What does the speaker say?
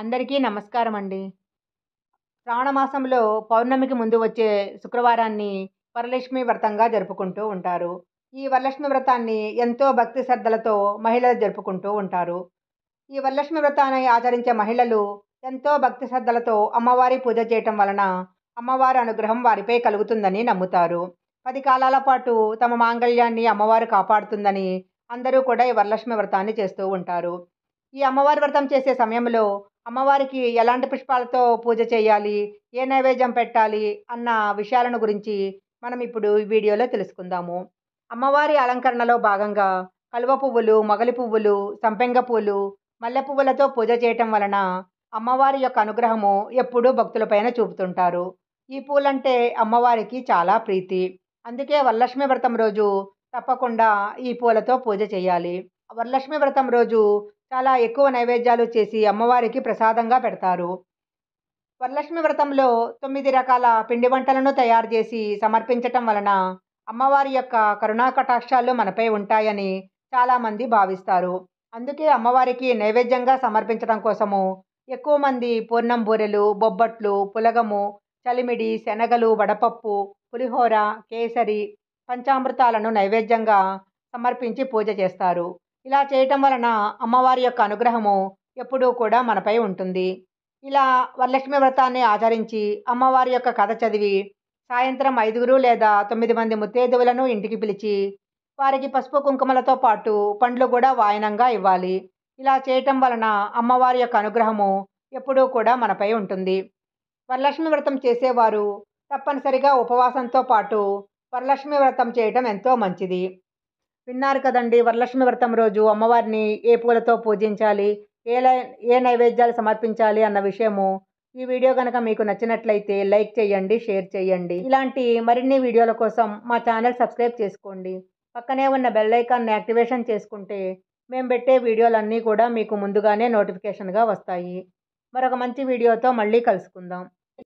అందరికీ నమస్కారం అండి శ్రావణమాసంలో పౌర్ణమికి ముందు వచ్చే శుక్రవారాన్ని వరలక్ష్మి వ్రతంగా జరుపుకుంటూ ఉంటారు ఈ వరలక్ష్మి వ్రతాన్ని ఎంతో భక్తి శ్రద్ధలతో మహిళలు జరుపుకుంటూ ఉంటారు ఈ వరలక్ష్మి వ్రతాన్ని ఆచరించే మహిళలు ఎంతో భక్తి శ్రద్ధలతో అమ్మవారి పూజ చేయటం వలన అమ్మవారి అనుగ్రహం వారిపై కలుగుతుందని నమ్ముతారు పది కాలాల పాటు తమ మాంగళ్యాన్ని అమ్మవారు కాపాడుతుందని అందరూ కూడా ఈ వరలక్ష్మి వ్రతాన్ని చేస్తూ ఉంటారు ఈ అమ్మవారి వ్రతం చేసే సమయంలో అమ్మవారికి ఎలాంటి పుష్పాలతో పూజ చేయాలి ఏ నైవేద్యం పెట్టాలి అన్న విషయాలను గురించి మనం ఇప్పుడు ఈ వీడియోలో తెలుసుకుందాము అమ్మవారి అలంకరణలో భాగంగా కలువ పువ్వులు మొగలి పువ్వులు సంపెంగ పూలు మల్లె పువ్వులతో పూజ చేయటం వలన అమ్మవారి యొక్క అనుగ్రహము ఎప్పుడూ భక్తులపైన చూపుతుంటారు ఈ పూలంటే అమ్మవారికి చాలా ప్రీతి అందుకే వరలక్ష్మి వ్రతం రోజు తప్పకుండా ఈ పూలతో పూజ చేయాలి వరలక్ష్మి వ్రతం రోజు చాలా ఎక్కువ నైవేద్యాలు చేసి అమ్మవారికి ప్రసాదంగా పెడతారు వరలక్ష్మి వ్రతంలో తొమ్మిది రకాల పిండి వంటలను తయారు చేసి సమర్పించటం వలన అమ్మవారి యొక్క కరుణా కటాక్షాలు మనపై ఉంటాయని చాలామంది భావిస్తారు అందుకే అమ్మవారికి నైవేద్యంగా సమర్పించడం కోసము ఎక్కువ మంది పూర్ణం బూరెలు బొబ్బట్లు పులగము చలిమిడి శనగలు వడపప్పు పులిహోర కేసరి పంచామృతాలను నైవేద్యంగా సమర్పించి పూజ చేస్తారు ఇలా చేయటం వలన అమ్మవారి యొక్క అనుగ్రహము ఎప్పుడూ కూడా మనపై ఉంటుంది ఇలా వరలక్ష్మి వ్రతాన్ని ఆచరించి అమ్మవారి యొక్క కథ చదివి సాయంత్రం ఐదుగురు లేదా తొమ్మిది మంది ముత్తైదువులను ఇంటికి పిలిచి వారికి పసుపు కుంకుమలతో పాటు పండ్లు కూడా వాయనంగా ఇవ్వాలి ఇలా చేయటం వలన అమ్మవారి యొక్క అనుగ్రహము ఎప్పుడూ కూడా మనపై ఉంటుంది వరలక్ష్మి వ్రతం చేసేవారు తప్పనిసరిగా ఉపవాసంతో పాటు వరలక్ష్మి వ్రతం చేయటం ఎంతో మంచిది విన్నారు కదండి వరలక్ష్మి వ్రతం రోజు అమ్మవారిని ఏ పూలతో పూజించాలి ఏ ఏ నైవేద్యాలు సమర్పించాలి అన్న విషయము ఈ వీడియో కనుక మీకు నచ్చినట్లయితే లైక్ చేయండి షేర్ చేయండి ఇలాంటి మరిన్ని వీడియోల కోసం మా ఛానల్ సబ్స్క్రైబ్ చేసుకోండి పక్కనే ఉన్న బెల్లైకాన్ని యాక్టివేషన్ చేసుకుంటే మేము పెట్టే వీడియోలన్నీ కూడా మీకు ముందుగానే నోటిఫికేషన్గా వస్తాయి మరొక మంచి వీడియోతో మళ్ళీ కలుసుకుందాం